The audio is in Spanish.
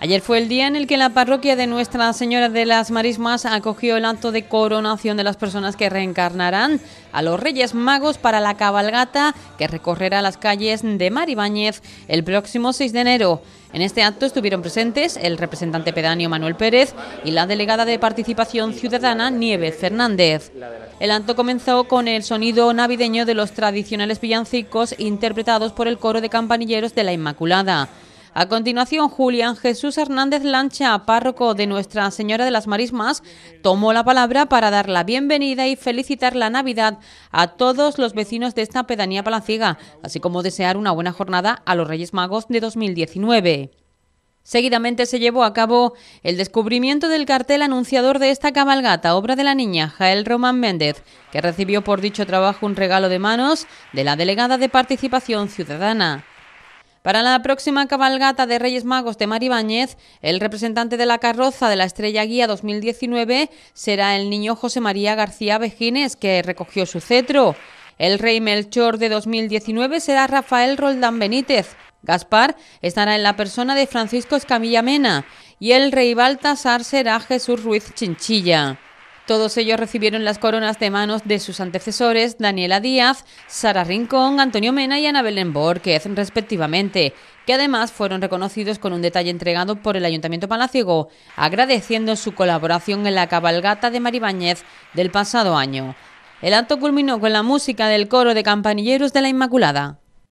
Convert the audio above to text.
Ayer fue el día en el que la parroquia de Nuestra Señora de las Marismas acogió el acto de coronación de las personas que reencarnarán a los Reyes Magos para la cabalgata que recorrerá las calles de Maribáñez el próximo 6 de enero. En este acto estuvieron presentes el representante pedáneo Manuel Pérez y la delegada de Participación Ciudadana Nieves Fernández. El acto comenzó con el sonido navideño de los tradicionales villancicos interpretados por el coro de campanilleros de la Inmaculada. A continuación, Julián Jesús Hernández Lancha, párroco de Nuestra Señora de las Marismas, tomó la palabra para dar la bienvenida y felicitar la Navidad a todos los vecinos de esta pedanía palaciega, así como desear una buena jornada a los Reyes Magos de 2019. Seguidamente se llevó a cabo el descubrimiento del cartel anunciador de esta cabalgata, obra de la niña Jael Román Méndez, que recibió por dicho trabajo un regalo de manos de la delegada de Participación Ciudadana. Para la próxima cabalgata de Reyes Magos de Maribáñez, el representante de la carroza de la Estrella Guía 2019 será el niño José María García Vejines, que recogió su cetro. El rey Melchor de 2019 será Rafael Roldán Benítez. Gaspar estará en la persona de Francisco Escamilla Mena y el rey Baltasar será Jesús Ruiz Chinchilla. Todos ellos recibieron las coronas de manos de sus antecesores Daniela Díaz, Sara Rincón, Antonio Mena y Ana Belén Borquez, respectivamente, que además fueron reconocidos con un detalle entregado por el Ayuntamiento Palaciego, agradeciendo su colaboración en la cabalgata de Maribáñez del pasado año. El acto culminó con la música del coro de campanilleros de la Inmaculada.